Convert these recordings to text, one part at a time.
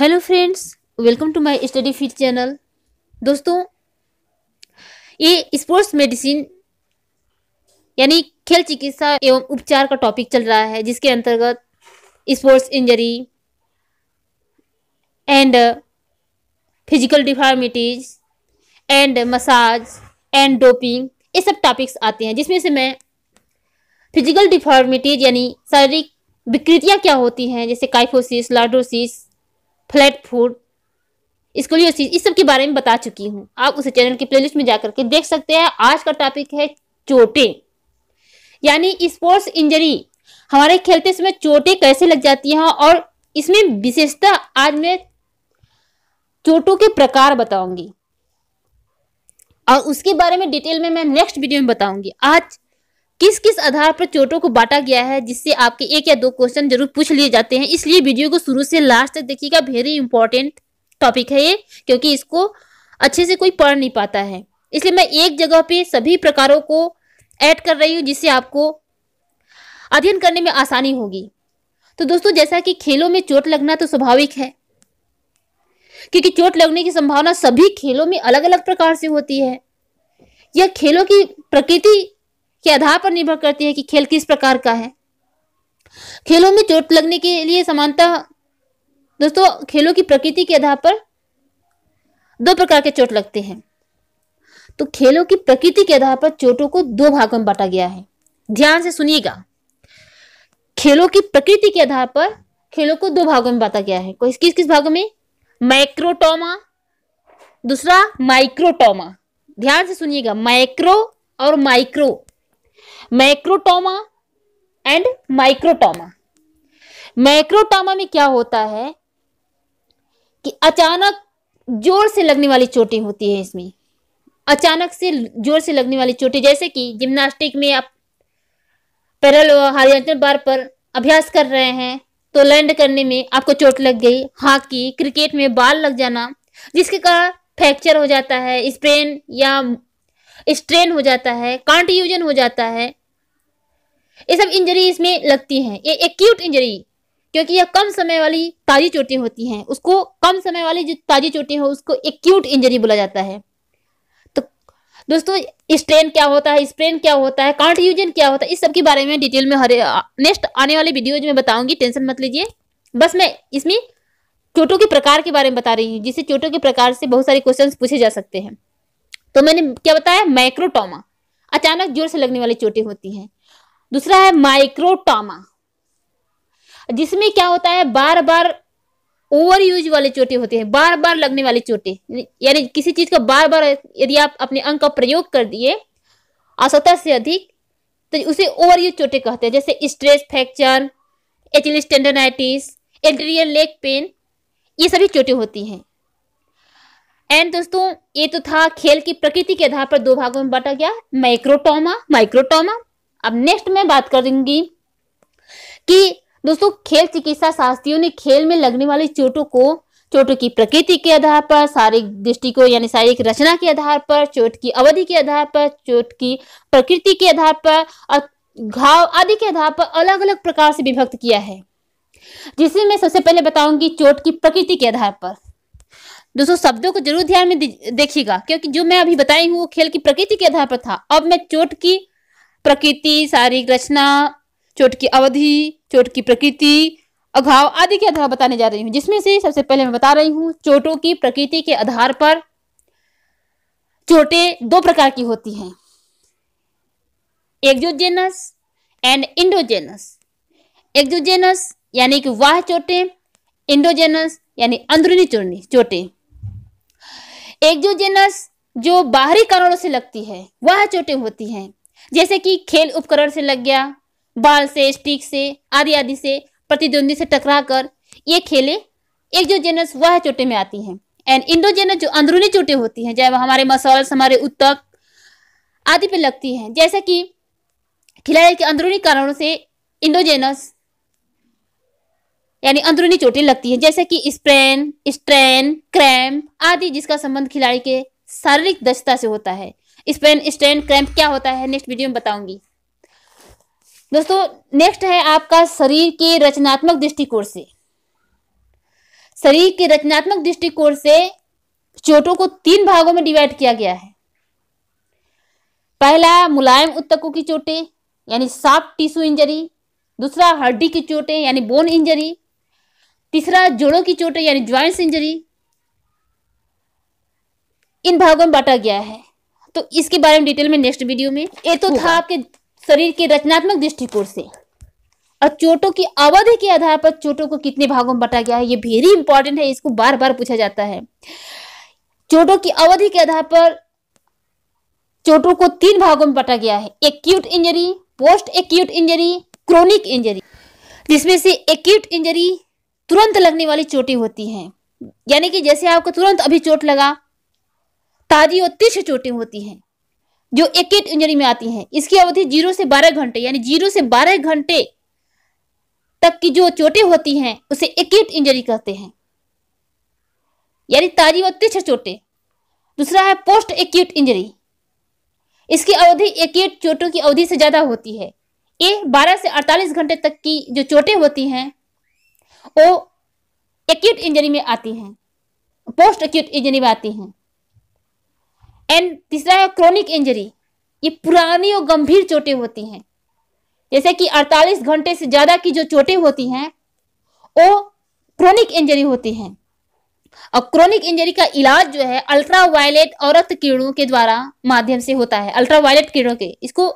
hello friends welcome to my study fit channel दोस्तों ये sports medicine यानी खेल चिकित्सा एवं उपचार का टॉपिक चल रहा है जिसके अंतर्गत sports injury and physical deformities and massage and doping ये सब टॉपिक्स आते हैं जिसमें से मैं फिजिकल डिफॉर्मिटीज यानी शारीरिक विकृतियाँ क्या होती हैं जैसे kyphosis lordosis flat foot scoliosis इस सब के बारे में बता चुकी हूँ आप उसे चैनल की प्लेलिस्ट में जाकर के देख सकते हैं आज का टॉपिक है चोटें यानी स्पोर्ट्स इंजरी हमारे खेलते समय चोटें कैसे लग जाती हैं और इसमें विशेषता आज मैं चोटों के प्रकार बताऊंगी और उसके बारे में डिटेल में मैं नेक्स्ट वीडियो में बताऊंगी आज किस किस आधार पर चोटों को बांटा गया है जिससे आपके एक या दो क्वेश्चन जरूर पूछ लिए जाते हैं इसलिए वीडियो को शुरू से लास्ट तक देखिएगा वेरी इंपॉर्टेंट टॉपिक है ये क्योंकि इसको अच्छे से कोई पढ़ नहीं पाता है इसलिए मैं एक जगह पे सभी प्रकारों को ऐड कर रही हूँ जिससे आपको अध्ययन करने में आसानी होगी तो दोस्तों जैसा कि खेलों में चोट लगना तो स्वाभाविक है क्योंकि चोट लगने की संभावना सभी खेलों में अलग अलग प्रकार से होती है यह खेलों की प्रकृति के आधार पर निर्भर करती है कि खेल किस प्रकार का है खेलों में चोट लगने के लिए समानता दोस्तों खेलों की प्रकृति के आधार पर दो प्रकार के चोट लगते हैं तो खेलों की प्रकृति के आधार पर चोटों को दो भागों में बांटा गया है ध्यान से सुनिएगा खेलों की प्रकृति के आधार पर खेलों को दो भागों में बांटा गया है कोई किस किस भागों में माइक्रोटोमा दूसरा माइक्रोटोमा ध्यान से सुनिएगा माइक्रो और माइक्रो मैक्रोटोमा एंड माइक्रोटोमा मैक्रोटोमा में क्या होता है कि अचानक जोर से लगने वाली चोटें होती है इसमें अचानक से जोर से लगने वाली चोटें जैसे कि जिम्नास्टिक में आप पैरल हरियाणा बार पर अभ्यास कर रहे हैं तो लैंड करने में आपको चोट लग गई हॉकी क्रिकेट में बाल लग जाना जिसके कारण फ्रैक्चर हो जाता है स्प्रेन या स्ट्रेन हो जाता है कॉन्ट्यूजन हो जाता है ये सब इंजरी इसमें लगती हैं ये एक्यूट इंजरी क्योंकि यह कम समय वाली ताज़ी चोटें होती हैं उसको कम समय वाली जो ताज़ी चोटें हो उसको एक्यूट इंजरी बोला जाता है तो दोस्तों स्ट्रेन क्या होता है स्प्रेन क्या होता है कॉन्ट्रीजन क्या होता है इस सब के बारे में डिटेल में हरे नेक्स्ट आने वाले वीडियोज में बताऊंगी टेंशन मत लीजिए बस मैं इसमें चोटों के प्रकार के बारे में बता रही हूँ जिससे चोटों के प्रकार से बहुत सारे क्वेश्चन पूछे जा सकते हैं तो मैंने क्या बताया माइक्रोटोमा अचानक जोर से लगने वाली चोटें होती हैं दूसरा है माइक्रोटामा जिसमें क्या होता है बार बार ओवर यूज वाली चोटें होती हैं बार बार लगने वाली चोटें यानी किसी चीज का बार बार यदि आप अपने अंग का प्रयोग कर दिए आवश्यकता से अधिक तो उसे ओवर यूज चोटें कहते हैं जैसे stress fracture Achilles tendinitis anterior leg pain ये सभी चोटें होती हैं एंड दोस्तों ये तो था खेल की प्रकृति के आधार पर दो भागों में बांटा गया माइक्रोटोमा माइक्रोटोमा अब नेक्स्ट मैं बात करूंगी कि दोस्तों खेल चिकित्सा शास्त्रियों ने खेल में लगने वाली चोटों को चोटों की प्रकृति के आधार पर शारीरिक दृष्टि को यानी शारीरिक रचना के आधार पर चोट की अवधि के आधार पर चोट की प्रकृति के आधार पर और घाव आदि के आधार पर अलग अलग प्रकार से विभक्त किया है जिसे मैं सबसे पहले बताऊंगी चोट की प्रकृति के आधार पर दोस्तों शब्दों को जरूर ध्यान में देखिएगा क्योंकि जो मैं अभी बताई हूँ वो खेल की प्रकृति के आधार पर था अब मैं चोट की प्रकृति शारीरिक रचना चोट की अवधि चोट की प्रकृति अघाव आदि के आधार बताने जा रही हूँ जिसमें से सबसे पहले मैं बता रही हूँ चोटों की प्रकृति के आधार पर चोटें दो प्रकार की होती हैं एक्जोजेनस एंड इंडोजेनस एक्जोजेनस यानी कि वाह चोटें इंडोजेनस यानी अंदरूनी चोटी चोटें एक्जोजेनस जो बाहरी कारणों से लगती है वह चोटें होती हैं जैसे कि खेल उपकरण से लग गया बाल से स्टिक से आदि आदि से प्रतिद्वंदी से टकरा कर ये खेले एक जो जेनस वह चोटे में आती हैं एंड इंडोजेनस जो अंदरूनी चोटे होती हैं जब हमारे मसल्स हमारे उत्तक आदि पे लगती हैं जैसे कि खिलाड़ी के अंदरूनी कारणों से इंडोजेनस यानी अंदरूनी चोटें लगती हैं जैसे कि स्प्रेन स्ट्रेन क्रैम्प आदि जिसका संबंध खिलाड़ी के शारीरिक दक्षता से होता है स्पेन स्टेन क्रैम्प क्या होता है नेक्स्ट वीडियो में बताऊंगी दोस्तों नेक्स्ट है आपका शरीर के रचनात्मक दृष्टिकोण से शरीर के रचनात्मक दृष्टिकोण से चोटों को तीन भागों में डिवाइड किया गया है पहला मुलायम उत्तकों की चोटें यानी सॉफ्ट टिश्यू इंजरी दूसरा हड्डी की चोटें यानी बोन इंजरी तीसरा जोड़ों की चोटें यानी ज्वाइंट्स इंजरी इन भागों में बांटा गया है तो इसके बारे में डिटेल में नेक्स्ट वीडियो में ये तो था आपके शरीर के रचनात्मक दृष्टिकोण से और चोटों की अवधि के आधार पर चोटों को कितने भागों में बांटा गया है ये वेरी इंपॉर्टेंट है इसको बार बार पूछा जाता है चोटों की अवधि के आधार पर चोटों को तीन भागों में बांटा गया है acute injury post acute injury chronic injury जिसमें से एक्यूट इंजरी तुरंत लगने वाली चोटी होती है यानी कि जैसे आपको तुरंत अभी चोट लगा ताजी और तीर्थ चोटें होती हैं जो एक इंजरी में आती हैं इसकी अवधि जीरो से बारह घंटे यानी जीरो से बारह घंटे तक की जो चोटें होती हैं उसे एक इंजरी कहते हैं यानी ताजी और तीर्थ चोटें दूसरा है पोस्ट एक्यूट इंजरी इसकी अवधि एक्यूट चोटों की अवधि से ज़्यादा होती है ये 12 से 48 घंटे तक की जो चोटें होती हैं वो एक्यूट इंजरी में आती हैं पोस्ट एक्यूट इंजरी में आती हैं एंड तीसरा है क्रोनिक इंजरी ये पुरानी और गंभीर चोटें होती हैं जैसे कि 48 घंटे से ज़्यादा की जो चोटें होती हैं वो क्रोनिक इंजरी होती हैं और क्रोनिक इंजरी का इलाज जो है अल्ट्रावायलेट औरत किरणों के द्वारा माध्यम से होता है अल्ट्रावायलेट किरणों के इसको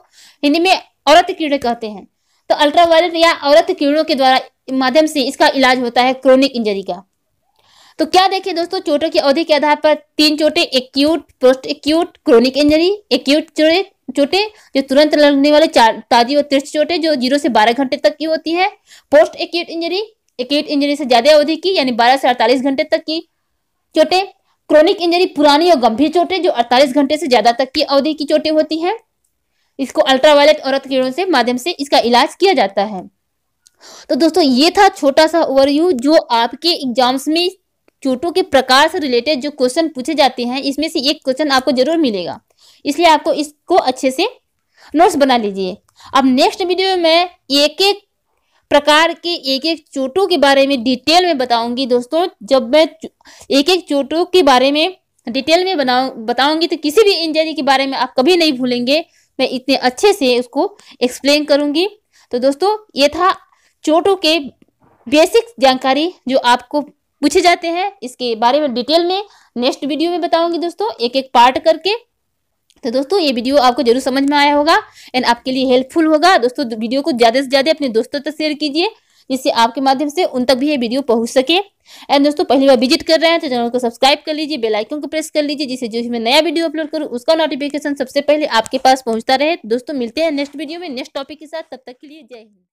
हिंदी में औरत किरण कहते हैं तो अल्ट्रावायलेट या औरत किरणों के द्वारा माध्यम से इसका इलाज होता है क्रोनिक इंजरी का तो क्या देखें दोस्तों चोटों की अवधि के आधार पर तीन चोटे acute post acute chronic injury acute चोटे चोटे जो तुरंत लगने वाले चार ताजी और तीर्थ चोटे जो जीरो से बारह घंटे तक की होती है post acute injury acute injury से ज्यादा अवधि की यानी बारह से अड़तालीस घंटे तक की चोटे क्रोनिक इंजरी पुरानी और गंभीर चोटे जो अड़तालीस घंटे से ज्यादा तक की अवधि की चोटे होती है इसको अल्ट्रावायलेट और किरणों से माध्यम से इसका इलाज किया जाता है तो दोस्तों ये था छोटा सा ओवरव्यू जो आपके एग्जाम्स में चोटों के प्रकार से रिलेटेड जो क्वेश्चन पूछे जाते हैं इसमें से एक क्वेश्चन आपको जरूर मिलेगा इसलिए आपको इसको अच्छे से नोट्स बना लीजिए अब नेक्स्ट वीडियो में एक एक प्रकार के एक एक चोटों के बारे में डिटेल में बताऊंगी दोस्तों जब मैं एक एक चोटों के बारे में डिटेल में बनाऊ बताऊंगी तो किसी भी इंजरी के बारे में आप कभी नहीं भूलेंगे मैं इतने अच्छे से उसको एक्सप्लेन करूंगी तो दोस्तों ये था चोटों के बेसिक जानकारी जो आपको पूछे जाते हैं इसके बारे में डिटेल में नेक्स्ट वीडियो में बताऊंगी दोस्तों एक एक पार्ट करके तो दोस्तों ये वीडियो आपको जरूर समझ में आया होगा एंड आपके लिए हेल्पफुल होगा दोस्तों वीडियो को ज़्यादा से ज़्यादा अपने दोस्तों तक शेयर कीजिए जिससे आपके माध्यम से उन तक भी ये वीडियो पहुंच सके एंड दोस्तों पहली बार विजिट कर रहे हैं तो चैनल को सब्सक्राइब कर लीजिए बेल आइकन को प्रेस कर लीजिए जिससे जो मैं नया वीडियो अपलोड करूँ उसका नोटिफिकेशन सबसे पहले आपके पास पहुंचता रहे दोस्तों मिलते हैं नेक्स्ट वीडियो में नेक्स्ट टॉपिक के साथ तब तक के लिए जय हिंद